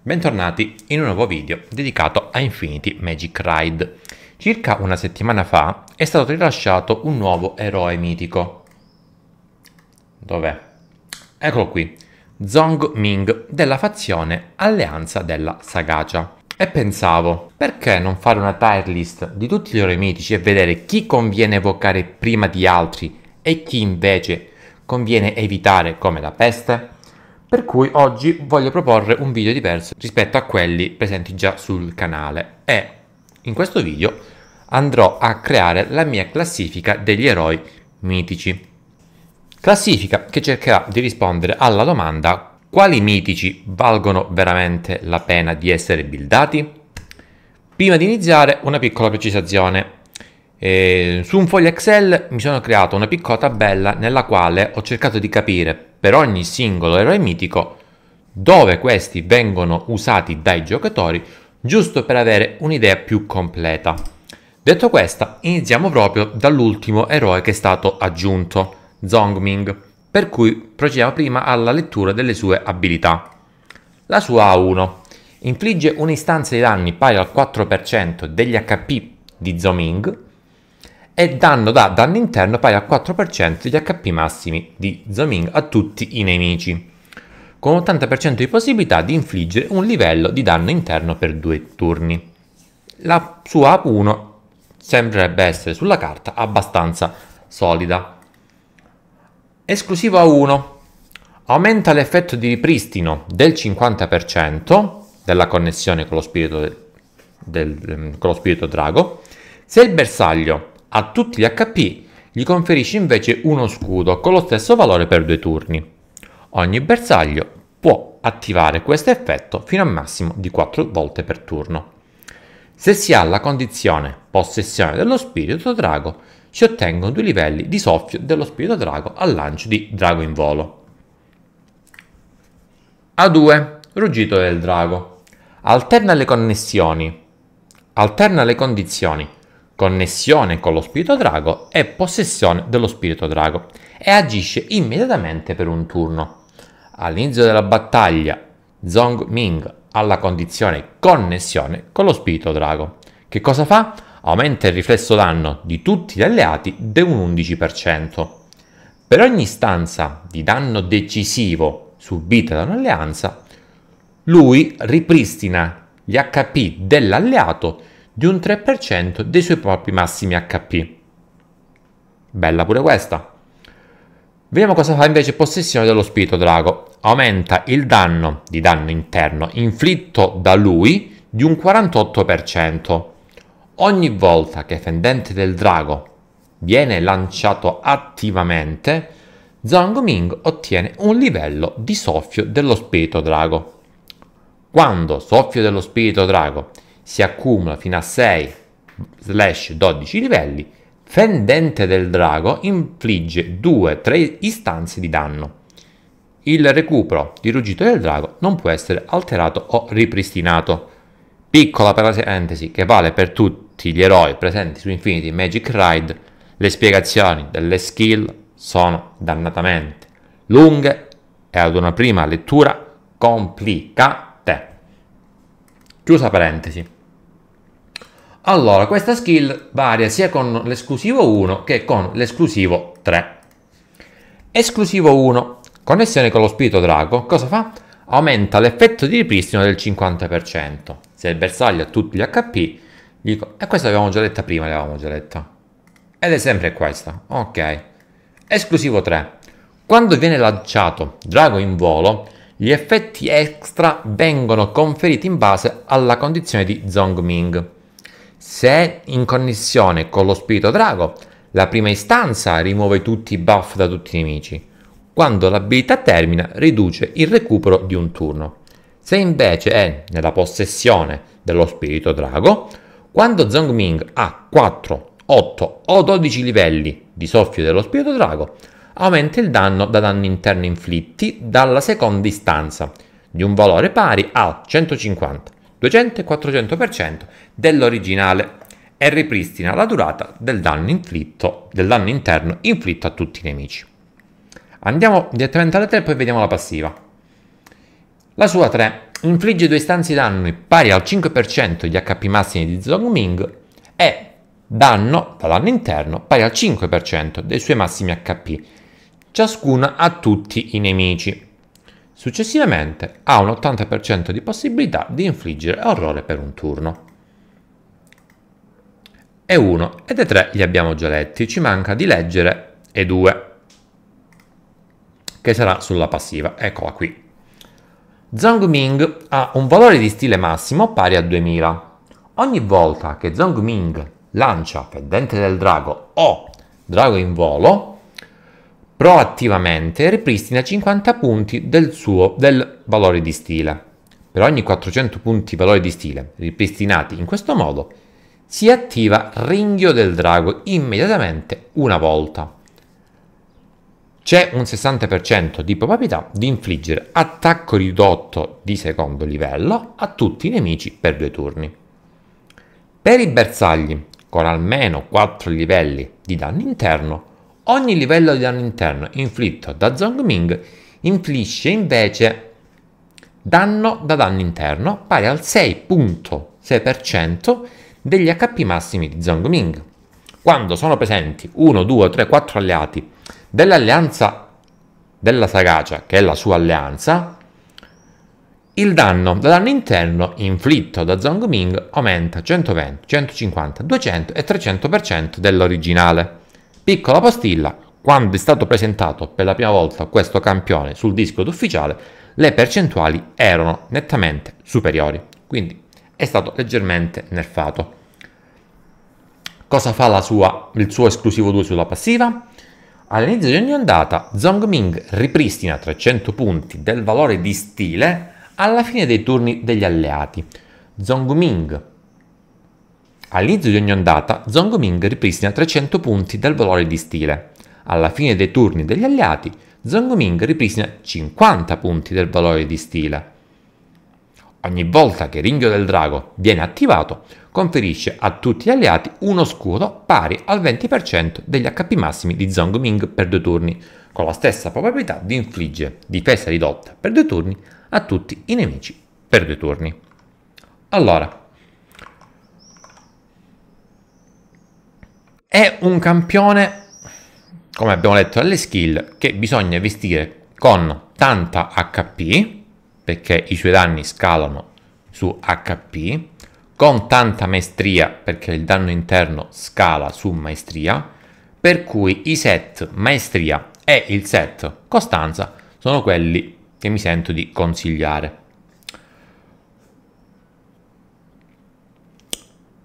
Bentornati in un nuovo video dedicato a Infinity Magic Ride. Circa una settimana fa è stato rilasciato un nuovo eroe mitico. Dov'è? Eccolo qui, Zong Ming della fazione Alleanza della Sagacia. E pensavo, perché non fare una tier list di tutti gli eroi mitici e vedere chi conviene evocare prima di altri e chi invece conviene evitare come la peste? per cui oggi voglio proporre un video diverso rispetto a quelli presenti già sul canale e in questo video andrò a creare la mia classifica degli eroi mitici. Classifica che cercherà di rispondere alla domanda quali mitici valgono veramente la pena di essere buildati? Prima di iniziare una piccola precisazione. E su un foglio Excel mi sono creato una piccola tabella nella quale ho cercato di capire per ogni singolo eroe mitico dove questi vengono usati dai giocatori giusto per avere un'idea più completa. Detto questo, iniziamo proprio dall'ultimo eroe che è stato aggiunto, Zongming, per cui procediamo prima alla lettura delle sue abilità. La sua A1 infligge un'istanza di danni pari al 4% degli HP di Zoming e danno da danno interno pari al 4% di HP massimi di Zoming a tutti i nemici, con 80% di possibilità di infliggere un livello di danno interno per due turni. La sua AP1 sembrerebbe essere sulla carta abbastanza solida. Esclusivo A1 aumenta l'effetto di ripristino del 50% della connessione con lo spirito, del, ehm, con lo spirito drago se il bersaglio a tutti gli HP gli conferisce invece uno scudo con lo stesso valore per due turni. Ogni bersaglio può attivare questo effetto fino a un massimo di 4 volte per turno. Se si ha la condizione possessione dello spirito drago, si ottengono due livelli di soffio dello spirito drago al lancio di drago in volo. A2. Ruggito del drago. Alterna le connessioni. Alterna le condizioni connessione con lo spirito drago e possessione dello spirito drago e agisce immediatamente per un turno. All'inizio della battaglia, Zong Ming ha la condizione connessione con lo spirito drago. Che cosa fa? Aumenta il riflesso danno di tutti gli alleati di un 11%. Per ogni stanza di danno decisivo subita da un'alleanza, lui ripristina gli HP dell'alleato di un 3% dei suoi propri massimi HP. Bella pure questa. Vediamo cosa fa invece possessione dello spirito drago. Aumenta il danno di danno interno inflitto da lui di un 48%. Ogni volta che fendente del drago viene lanciato attivamente, Zhang Ming ottiene un livello di soffio dello spirito drago. Quando soffio dello spirito drago si accumula fino a 6-12 livelli, Fendente del Drago infligge 2-3 istanze di danno. Il recupero di Ruggito del Drago non può essere alterato o ripristinato. Piccola parentesi che vale per tutti gli eroi presenti su Infinity Magic Ride, le spiegazioni delle skill sono dannatamente lunghe e ad una prima lettura complicate. Chiusa parentesi. Allora, questa skill varia sia con l'esclusivo 1 che con l'esclusivo 3. Esclusivo 1. Connessione con lo spirito drago. Cosa fa? Aumenta l'effetto di ripristino del 50%. Se il bersaglio ha tutti gli HP, dico... E questa l'avevamo già letta prima, l'avevamo già letta. Ed è sempre questa. Ok. Esclusivo 3. Quando viene lanciato drago in volo, gli effetti extra vengono conferiti in base alla condizione di Zongming. Se è in connessione con lo spirito drago, la prima istanza rimuove tutti i buff da tutti i nemici. Quando l'abilità termina, riduce il recupero di un turno. Se invece è nella possessione dello spirito drago, quando Zongming ha 4, 8 o 12 livelli di soffio dello spirito drago, aumenta il danno da danni interni inflitti dalla seconda istanza di un valore pari a 150 200-400% dell'originale e ripristina la durata del danno, inflitto, del danno interno inflitto a tutti i nemici. Andiamo direttamente alle 3 e poi vediamo la passiva. La sua 3 infligge due istanze di danno pari al 5% degli HP massimi di Zhongming e danno dall'anno interno pari al 5% dei suoi massimi HP, ciascuna a tutti i nemici. Successivamente ha un 80% di possibilità di infliggere orrore per un turno. E1 ed E3 li abbiamo già letti, ci manca di leggere E2, che sarà sulla passiva, eccola qui. Zhang Ming ha un valore di stile massimo pari a 2000. Ogni volta che Zhang Ming lancia Fedente del Drago o Drago in volo, proattivamente ripristina 50 punti del suo del valore di stile. Per ogni 400 punti valore di stile ripristinati in questo modo, si attiva Ringhio del Drago immediatamente una volta. C'è un 60% di probabilità di infliggere attacco ridotto di secondo livello a tutti i nemici per due turni. Per i bersagli con almeno 4 livelli di danno interno, Ogni livello di danno interno inflitto da Zongming infligge invece danno da danno interno pari al 6.6% degli HP massimi di Zongming. Quando sono presenti 1, 2, 3, 4 alleati dell'alleanza della Sagacia, che è la sua alleanza, il danno da danno interno inflitto da Zongming aumenta 120, 150, 200 e 300% dell'originale. Piccola postilla, quando è stato presentato per la prima volta questo campione sul disco d'ufficiale, le percentuali erano nettamente superiori, quindi è stato leggermente nerfato. Cosa fa sua, il suo esclusivo 2 sulla passiva? All'inizio di ogni ondata, Zongming ripristina 300 punti del valore di stile alla fine dei turni degli alleati. Zongming All'inizio di ogni ondata, Zhongming ripristina 300 punti dal valore di stile. Alla fine dei turni degli alleati, Zhongming ripristina 50 punti del valore di stile. Ogni volta che Ringhio del Drago viene attivato, conferisce a tutti gli alleati uno scudo pari al 20% degli HP massimi di Zhongming per due turni, con la stessa probabilità di infliggere difesa ridotta per due turni a tutti i nemici per due turni. Allora, È un campione, come abbiamo detto alle skill, che bisogna vestire con tanta HP, perché i suoi danni scalano su HP, con tanta maestria, perché il danno interno scala su maestria, per cui i set maestria e il set costanza sono quelli che mi sento di consigliare.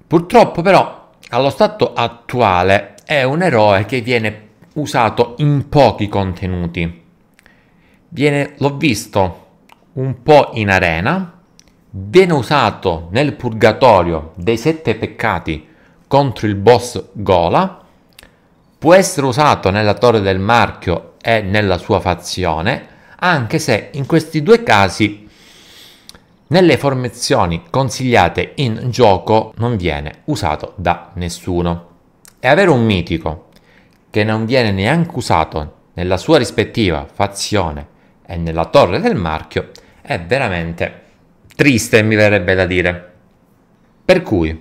Purtroppo però allo stato attuale è un eroe che viene usato in pochi contenuti. Viene, l'ho visto un po' in arena, viene usato nel purgatorio dei sette peccati contro il boss Gola, può essere usato nella Torre del Marchio e nella sua fazione, anche se in questi due casi nelle formazioni consigliate in gioco non viene usato da nessuno. E avere un mitico che non viene neanche usato nella sua rispettiva fazione e nella torre del marchio è veramente triste, mi verrebbe da dire. Per cui,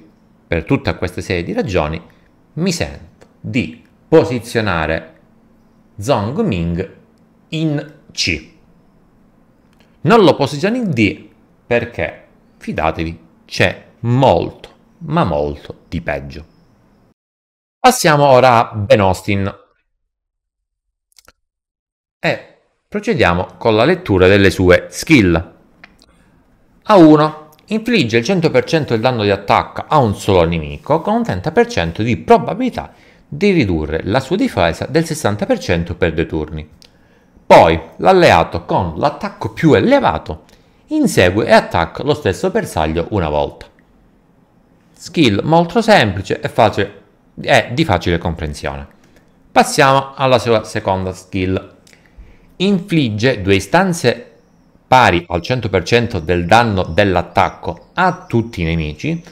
per tutta questa serie di ragioni, mi sento di posizionare Zong Ming in C. Non lo posiziono in D perché, fidatevi, c'è molto, ma molto di peggio. Passiamo ora a Ben Austin e procediamo con la lettura delle sue skill. A 1 infligge il 100% del danno di attacco a un solo nemico con un 30% di probabilità di ridurre la sua difesa del 60% per due turni. Poi l'alleato con l'attacco più elevato insegue e attacca lo stesso bersaglio una volta. Skill molto semplice e, facile, e di facile comprensione. Passiamo alla sua seconda skill. Infligge due istanze pari al 100% del danno dell'attacco a tutti i nemici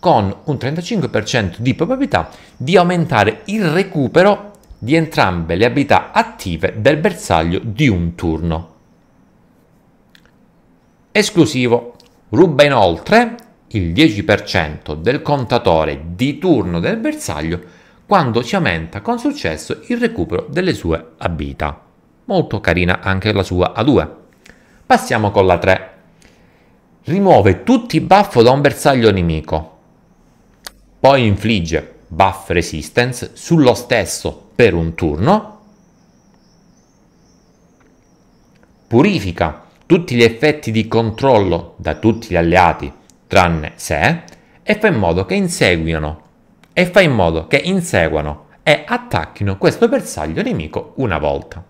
con un 35% di probabilità di aumentare il recupero di entrambe le abilità attive del bersaglio di un turno esclusivo. Ruba inoltre il 10% del contatore di turno del bersaglio quando aumenta con successo il recupero delle sue abilità. Molto carina anche la sua A2. Passiamo con la 3. Rimuove tutti i buff da un bersaglio nemico. Poi infligge buff resistance sullo stesso per un turno. Purifica tutti gli effetti di controllo da tutti gli alleati tranne sé e fa in modo che inseguino e fa in modo che inseguano e attacchino questo bersaglio nemico una volta.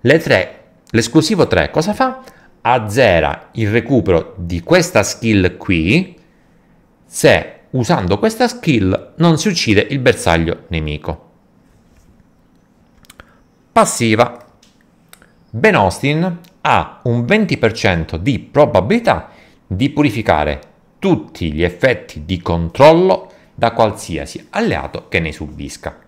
Le tre, l'esclusivo 3 cosa fa? Azzera il recupero di questa skill qui se usando questa skill non si uccide il bersaglio nemico. Passiva. Ben Austin ha un 20% di probabilità di purificare tutti gli effetti di controllo da qualsiasi alleato che ne subisca.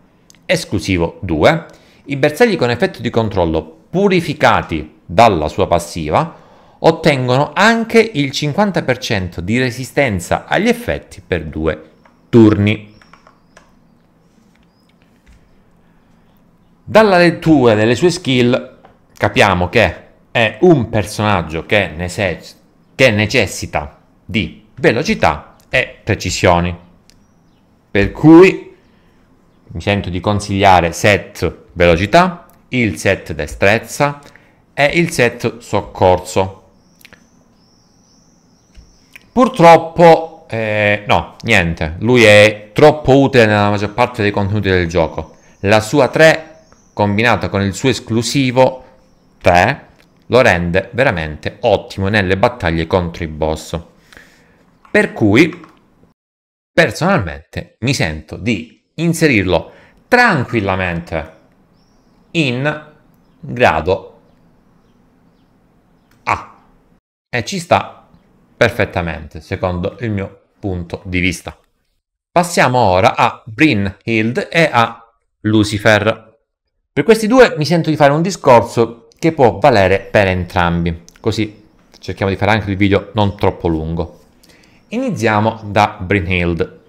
Esclusivo 2. I bersagli con effetto di controllo purificati dalla sua passiva ottengono anche il 50% di resistenza agli effetti per due turni. Dalla lettura delle sue skill capiamo che è un personaggio che, nece- che necessita di velocità e precisioni. Per cui mi sento di consigliare set velocità, il set destrezza e il set soccorso. Purtroppo, eh, no, niente, lui è troppo utile nella maggior parte dei contenuti del gioco. La sua 3 combinata con il suo esclusivo 3 lo rende veramente ottimo nelle battaglie contro i boss. Per cui personalmente mi sento di inserirlo tranquillamente in grado A e ci sta perfettamente secondo il mio punto di vista. Passiamo ora a Brynhild e a Lucifer. Per questi due mi sento di fare un discorso che può valere per entrambi. Così cerchiamo di fare anche il video non troppo lungo. Iniziamo da Brynhild.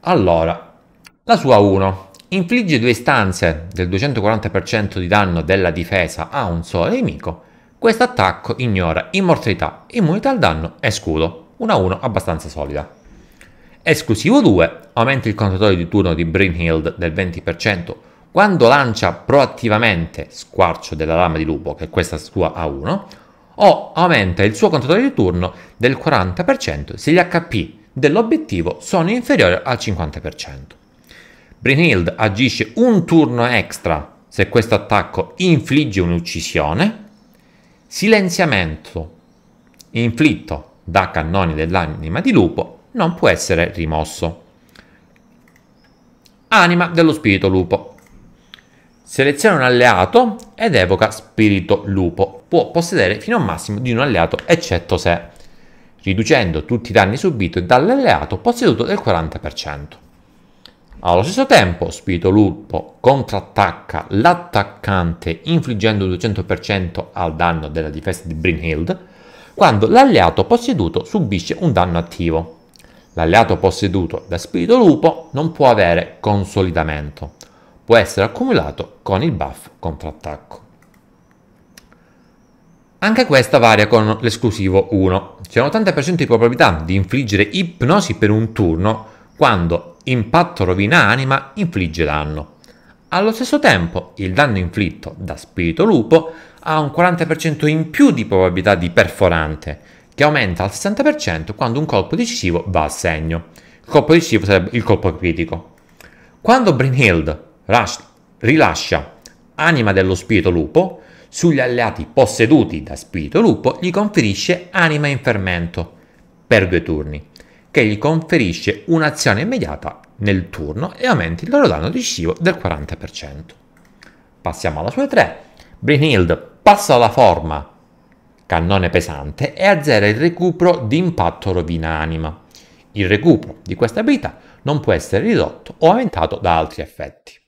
Allora, la sua 1 infligge due stanze del 240% di danno della difesa a un solo nemico. Questo attacco ignora immortalità, immunità al danno e scudo. Una 1 abbastanza solida. Esclusivo 2 aumenta il contatore di turno di Brynhild del 20% quando lancia proattivamente squarcio della lama di lupo, che è questa sua A1, o aumenta il suo contatore di turno del 40% se gli HP dell'obiettivo sono inferiori al 50%. Brinhild agisce un turno extra se questo attacco infligge un'uccisione. Silenziamento inflitto da cannoni dell'anima di lupo non può essere rimosso. Anima dello spirito lupo Seleziona un alleato ed evoca Spirito Lupo. Può possedere fino a un massimo di un alleato, eccetto se, riducendo tutti i danni subiti dall'alleato posseduto del 40%. Allo stesso tempo, Spirito Lupo contrattacca l'attaccante infliggendo 200% al danno della difesa di Brynhild quando l'alleato posseduto subisce un danno attivo. L'alleato posseduto da Spirito Lupo non può avere consolidamento può essere accumulato con il buff contrattacco. Anche questa varia con l'esclusivo 1. C'è un 80% di probabilità di infliggere ipnosi per un turno quando impatto rovina anima infligge danno. Allo stesso tempo, il danno inflitto da spirito lupo ha un 40% in più di probabilità di perforante, che aumenta al 60% quando un colpo decisivo va a segno. Il colpo decisivo sarebbe il colpo critico. Quando Brinhild rilascia anima dello spirito lupo, sugli alleati posseduti da spirito lupo gli conferisce anima in fermento per due turni, che gli conferisce un'azione immediata nel turno e aumenta il loro danno di scivo del 40%. Passiamo alla sua 3. Brinhild passa alla forma cannone pesante e azzera il recupero di impatto rovina anima. Il recupero di questa abilità non può essere ridotto o aumentato da altri effetti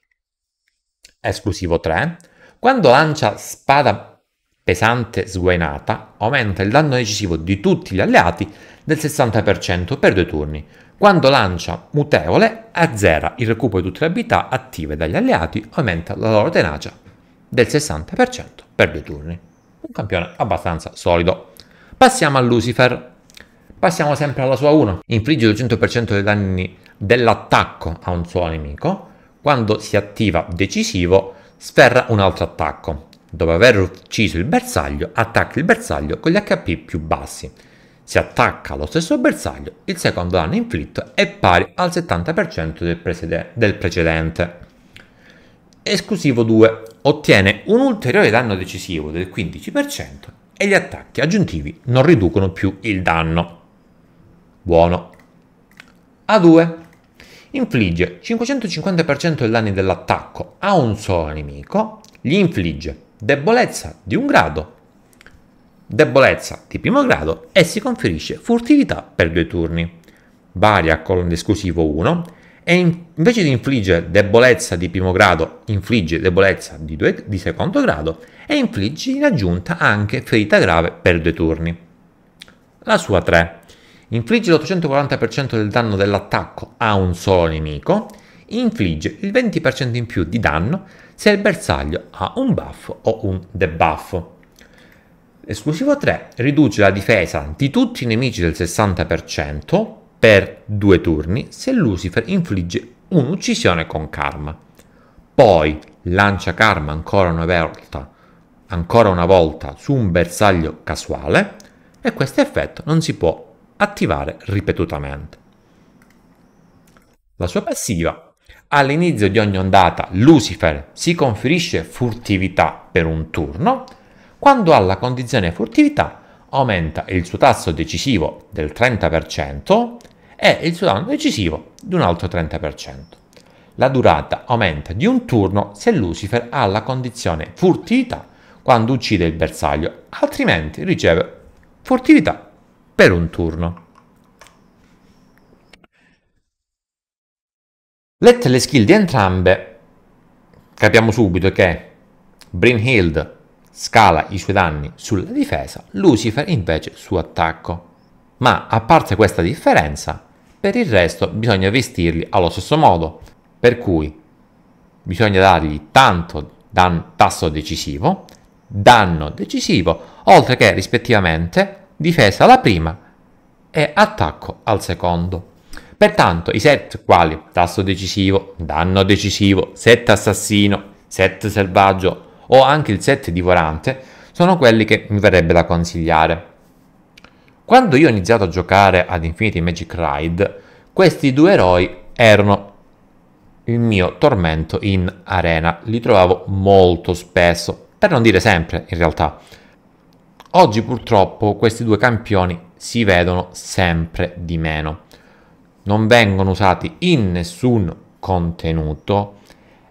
esclusivo 3, quando lancia spada pesante sguainata, aumenta il danno decisivo di tutti gli alleati del 60% per due turni. Quando lancia mutevole, azzera il recupero di tutte le abilità attive dagli alleati, aumenta la loro tenacia del 60% per due turni. Un campione abbastanza solido. Passiamo a Lucifer. Passiamo sempre alla sua 1. Infligge il 100% dei danni dell'attacco a un suo nemico quando si attiva decisivo, sferra un altro attacco. Dopo aver ucciso il bersaglio, attacca il bersaglio con gli HP più bassi. Se attacca lo stesso bersaglio, il secondo danno inflitto è pari al 70% del, presede- del precedente. Esclusivo 2. Ottiene un ulteriore danno decisivo del 15% e gli attacchi aggiuntivi non riducono più il danno. Buono. A2. Infligge 550% il danni dell'attacco a un solo nemico, gli infligge debolezza di un grado, debolezza di primo grado e si conferisce furtività per due turni. Varia con l'esclusivo 1 e invece di infliggere debolezza di primo grado, infligge debolezza di, due, di secondo grado e infligge in aggiunta anche ferita grave per due turni. La sua 3 infligge l'840% del danno dell'attacco a un solo nemico, infligge il 20% in più di danno se il bersaglio ha un buff o un debuff. Esclusivo 3 riduce la difesa di tutti i nemici del 60% per due turni se Lucifer infligge un'uccisione con karma. Poi lancia karma ancora una volta, ancora una volta su un bersaglio casuale e questo effetto non si può attivare ripetutamente. La sua passiva. All'inizio di ogni ondata Lucifer si conferisce furtività per un turno. Quando ha la condizione furtività aumenta il suo tasso decisivo del 30% e il suo danno decisivo di un altro 30%. La durata aumenta di un turno se Lucifer ha la condizione furtività quando uccide il bersaglio, altrimenti riceve furtività per un turno. Lette le skill di entrambe, capiamo subito che Brynhild scala i suoi danni sulla difesa, Lucifer invece su attacco. Ma a parte questa differenza, per il resto bisogna vestirli allo stesso modo, per cui bisogna dargli tanto dan- tasso decisivo, danno decisivo, oltre che rispettivamente difesa alla prima e attacco al secondo. Pertanto i set quali tasso decisivo, danno decisivo, set assassino, set selvaggio o anche il set divorante sono quelli che mi verrebbe da consigliare. Quando io ho iniziato a giocare ad Infinity Magic Ride, questi due eroi erano il mio tormento in arena, li trovavo molto spesso, per non dire sempre in realtà. Oggi purtroppo questi due campioni si vedono sempre di meno. Non vengono usati in nessun contenuto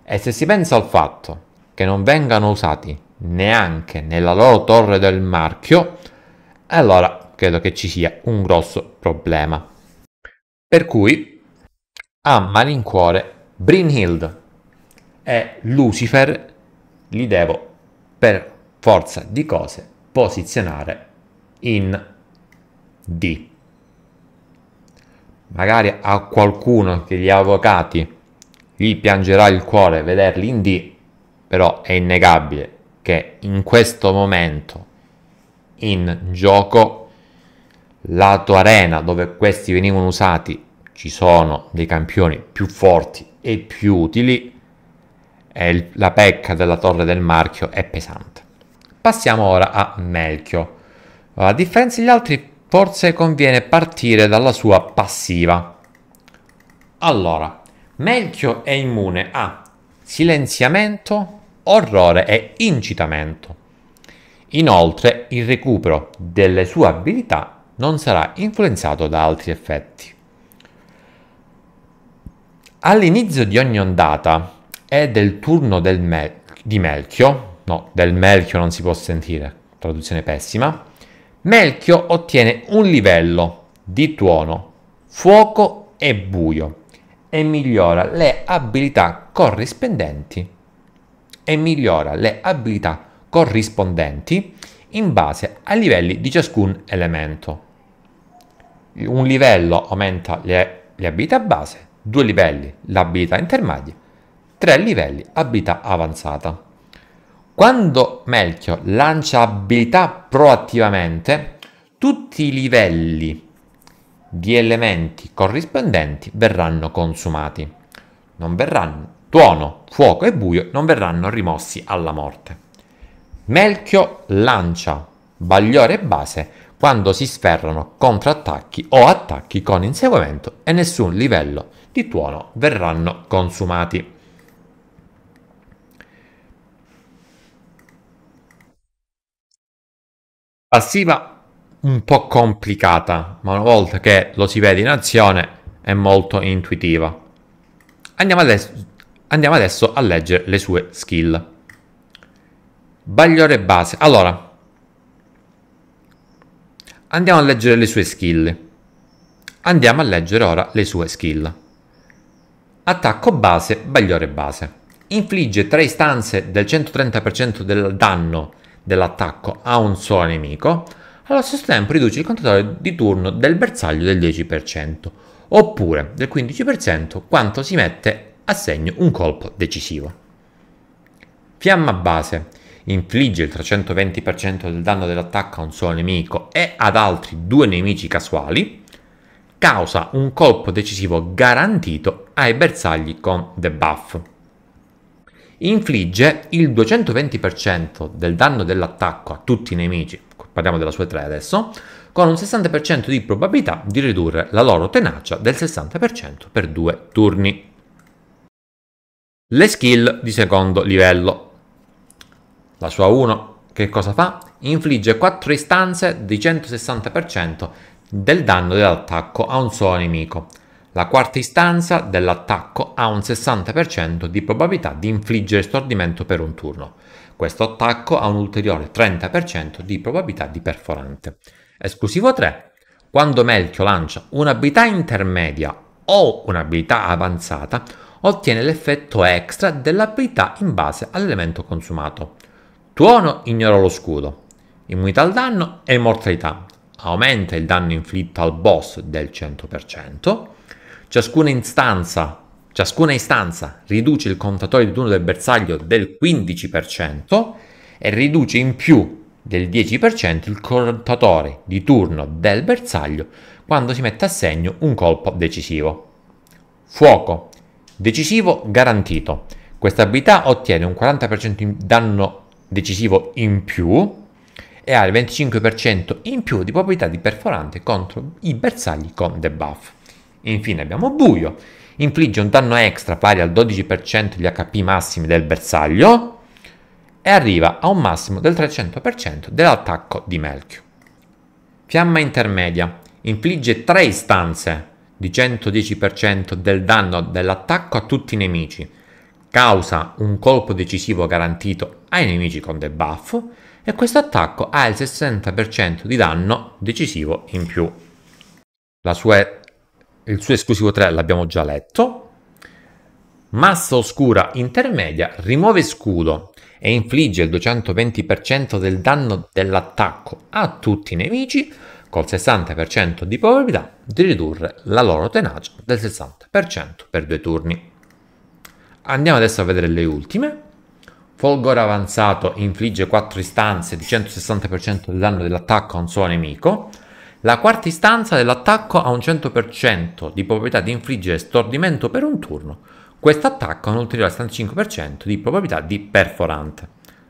e se si pensa al fatto che non vengano usati neanche nella loro torre del marchio, allora credo che ci sia un grosso problema. Per cui a malincuore Brynhild e Lucifer li devo per forza di cose posizionare in D. Magari a qualcuno che gli avvocati gli piangerà il cuore vederli in D, però è innegabile che in questo momento in gioco la tua arena dove questi venivano usati ci sono dei campioni più forti e più utili e la pecca della torre del marchio è pesante. Passiamo ora a Melchio. A differenza degli altri, forse conviene partire dalla sua passiva. Allora, Melchio è immune a silenziamento, orrore e incitamento. Inoltre, il recupero delle sue abilità non sarà influenzato da altri effetti. All'inizio di ogni ondata e del turno del Mel- di Melchio, no, del Melchio non si può sentire, traduzione pessima, Melchio ottiene un livello di tuono, fuoco e buio e migliora le abilità corrispondenti e migliora le abilità corrispondenti in base ai livelli di ciascun elemento. Un livello aumenta le, le abilità base, due livelli l'abilità intermedia, tre livelli abilità avanzata. Quando Melchior lancia abilità proattivamente, tutti i livelli di elementi corrispondenti verranno consumati. Non verranno tuono, fuoco e buio non verranno rimossi alla morte. Melchio lancia bagliore e base quando si sferrano contrattacchi o attacchi con inseguimento e nessun livello di tuono verranno consumati. Passiva un po' complicata, ma una volta che lo si vede in azione è molto intuitiva. Andiamo adesso, andiamo adesso a leggere le sue skill. Bagliore base. Allora, andiamo a leggere le sue skill. Andiamo a leggere ora le sue skill. Attacco base, bagliore base. Infligge tre istanze del 130% del danno dell'attacco a un solo nemico, allo stesso tempo riduce il contatore di turno del bersaglio del 10%, oppure del 15% quanto si mette a segno un colpo decisivo. Fiamma base infligge il 320% del danno dell'attacco a un solo nemico e ad altri due nemici casuali, causa un colpo decisivo garantito ai bersagli con debuff infligge il 220% del danno dell'attacco a tutti i nemici, parliamo della sua 3 adesso, con un 60% di probabilità di ridurre la loro tenacia del 60% per due turni. Le skill di secondo livello. La sua 1 che cosa fa? Infligge 4 istanze di 160% del danno dell'attacco a un solo nemico. La quarta istanza dell'attacco ha un 60% di probabilità di infliggere stordimento per un turno. Questo attacco ha un ulteriore 30% di probabilità di perforante. Esclusivo 3. Quando Melchio lancia un'abilità intermedia o un'abilità avanzata, ottiene l'effetto extra dell'abilità in base all'elemento consumato. Tuono ignora lo scudo. Immunità al danno e mortalità. Aumenta il danno inflitto al boss del 100% Ciascuna istanza, ciascuna istanza riduce il contatore di turno del bersaglio del 15% e riduce in più del 10% il contatore di turno del bersaglio quando si mette a segno un colpo decisivo. Fuoco. Decisivo garantito. Questa abilità ottiene un 40% di danno decisivo in più e ha il 25% in più di probabilità di perforante contro i bersagli con debuff. E infine abbiamo buio. Infligge un danno extra pari al 12% degli HP massimi del bersaglio e arriva a un massimo del 300% dell'attacco di Melchior. Fiamma intermedia. Infligge 3 istanze di 110% del danno dell'attacco a tutti i nemici. Causa un colpo decisivo garantito ai nemici con debuff e questo attacco ha il 60% di danno decisivo in più. La sua il suo esclusivo 3 l'abbiamo già letto. Massa oscura intermedia rimuove scudo e infligge il 220% del danno dell'attacco a tutti i nemici col 60% di probabilità di ridurre la loro tenacia del 60% per due turni. Andiamo adesso a vedere le ultime. Folgore avanzato infligge 4 istanze di 160% del danno dell'attacco a un solo nemico la quarta istanza dell'attacco ha un 100% di probabilità di infliggere stordimento per un turno. Questo attacco ha un ulteriore 75% di probabilità di perforante.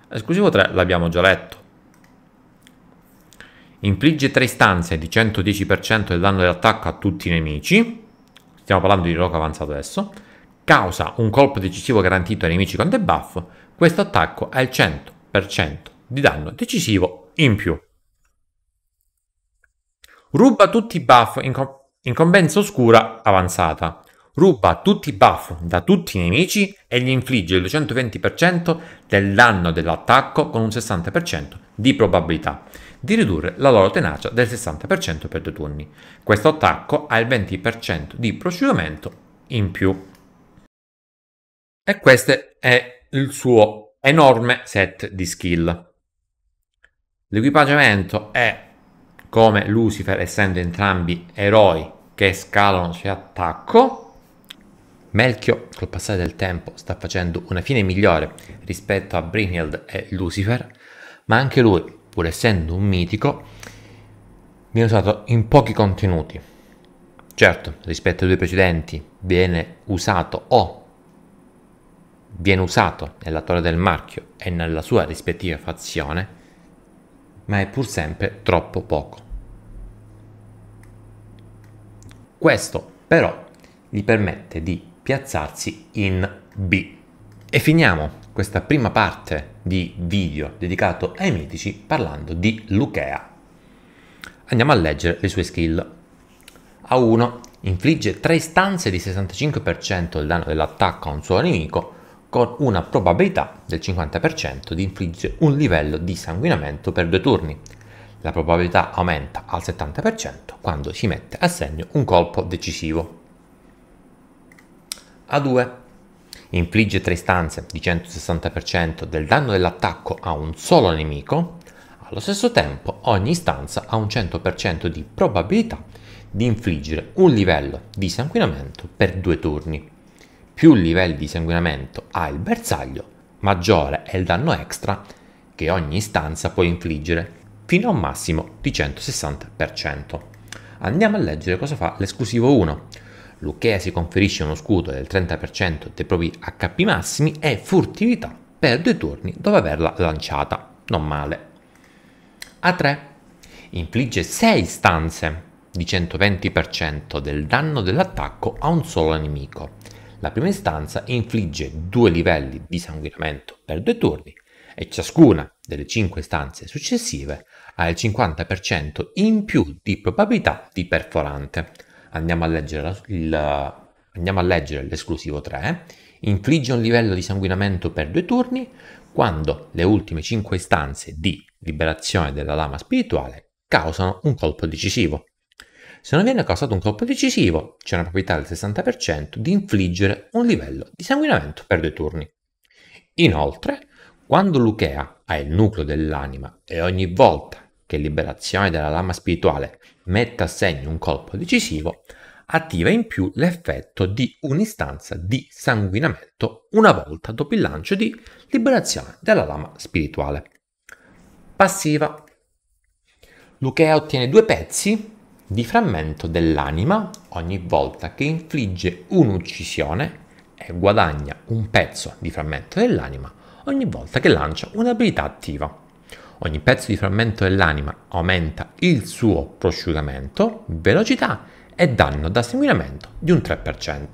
Esclusivo 3 l'abbiamo già letto. Infligge 3 istanze di 110% del danno dell'attacco a tutti i nemici. Stiamo parlando di rock avanzato adesso. Causa un colpo decisivo garantito ai nemici con debuff. Questo attacco ha il 100% di danno decisivo in più. Ruba tutti i buff in com- incombenza oscura avanzata. Ruba tutti i buff da tutti i nemici e gli infligge il 220% del danno dell'attacco con un 60% di probabilità di ridurre la loro tenacia del 60% per due turni. Questo attacco ha il 20% di procedimento in più. E questo è il suo enorme set di skill. L'equipaggiamento è come Lucifer essendo entrambi eroi che scalano su attacco Melchio col passare del tempo sta facendo una fine migliore rispetto a Brynhild e Lucifer ma anche lui pur essendo un mitico viene usato in pochi contenuti certo rispetto ai due precedenti viene usato o viene usato nella torre del marchio e nella sua rispettiva fazione ma è pur sempre troppo poco. Questo però gli permette di piazzarsi in B. E finiamo questa prima parte di video dedicato ai mitici parlando di Luchea. Andiamo a leggere le sue skill. A1 infligge 3 istanze di 65% del danno dell'attacco a un suo nemico con una probabilità del 50% di infliggere un livello di sanguinamento per due turni. La probabilità aumenta al 70% quando si mette a segno un colpo decisivo. A2. Infligge tre stanze di 160% del danno dell'attacco a un solo nemico. Allo stesso tempo ogni stanza ha un 100% di probabilità di infliggere un livello di sanguinamento per due turni più livelli di sanguinamento ha il bersaglio, maggiore è il danno extra che ogni istanza può infliggere, fino a un massimo di 160%. Andiamo a leggere cosa fa l'esclusivo 1. Lucchea si conferisce uno scudo del 30% dei propri HP massimi e furtività per due turni dopo averla lanciata. Non male. A3. Infligge 6 stanze di 120% del danno dell'attacco a un solo nemico la prima istanza infligge due livelli di sanguinamento per due turni e ciascuna delle cinque istanze successive ha il 50% in più di probabilità di perforante. Andiamo a leggere, il, andiamo a leggere l'esclusivo 3. Infligge un livello di sanguinamento per due turni quando le ultime 5 istanze di liberazione della lama spirituale causano un colpo decisivo se non viene causato un colpo decisivo, c'è una probabilità del 60% di infliggere un livello di sanguinamento per due turni. Inoltre, quando Luchea ha il nucleo dell'anima e ogni volta che liberazione della lama spirituale mette a segno un colpo decisivo, attiva in più l'effetto di un'istanza di sanguinamento una volta dopo il lancio di liberazione della lama spirituale. Passiva. Luchea ottiene due pezzi di frammento dell'anima ogni volta che infligge un'uccisione e guadagna un pezzo di frammento dell'anima ogni volta che lancia un'abilità attiva. Ogni pezzo di frammento dell'anima aumenta il suo prosciugamento, velocità e danno da sanguinamento di un 3%.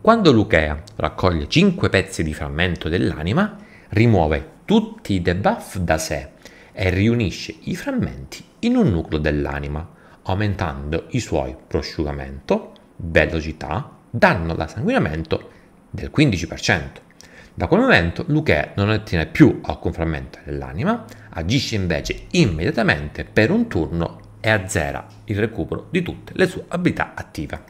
Quando Luchea raccoglie 5 pezzi di frammento dell'anima, rimuove tutti i debuff da sé e riunisce i frammenti in un nucleo dell'anima aumentando i suoi prosciugamento, velocità, danno da sanguinamento del 15%. Da quel momento Luque non ottiene più alcun frammento dell'anima, agisce invece immediatamente per un turno e azzera il recupero di tutte le sue abilità attive.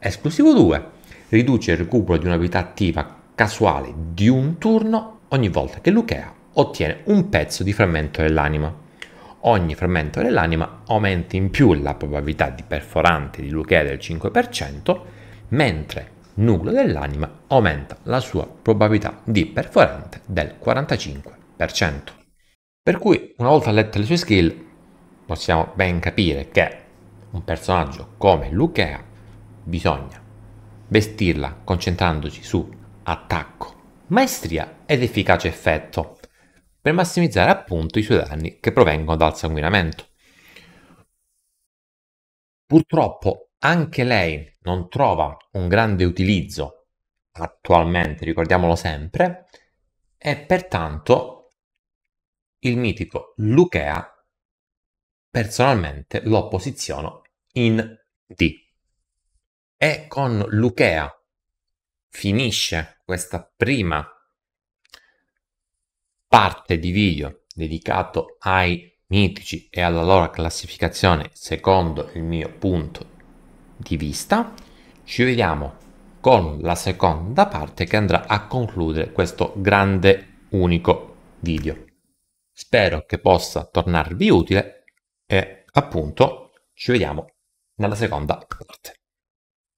Esclusivo 2. Riduce il recupero di un'abilità attiva casuale di un turno ogni volta che Luchea ottiene un pezzo di frammento dell'anima ogni frammento dell'anima aumenta in più la probabilità di perforante di Luchea del 5%, mentre nucleo dell'anima aumenta la sua probabilità di perforante del 45%. Per cui, una volta lette le sue skill, possiamo ben capire che un personaggio come Luchea bisogna vestirla concentrandoci su attacco, maestria ed efficace effetto, per massimizzare appunto i suoi danni che provengono dal sanguinamento. Purtroppo anche lei non trova un grande utilizzo attualmente, ricordiamolo sempre, e pertanto il mitico Luchea personalmente lo posiziono in D. E con Luchea finisce questa prima parte di video dedicato ai mitici e alla loro classificazione secondo il mio punto di vista. Ci vediamo con la seconda parte che andrà a concludere questo grande unico video. Spero che possa tornarvi utile e appunto ci vediamo nella seconda parte.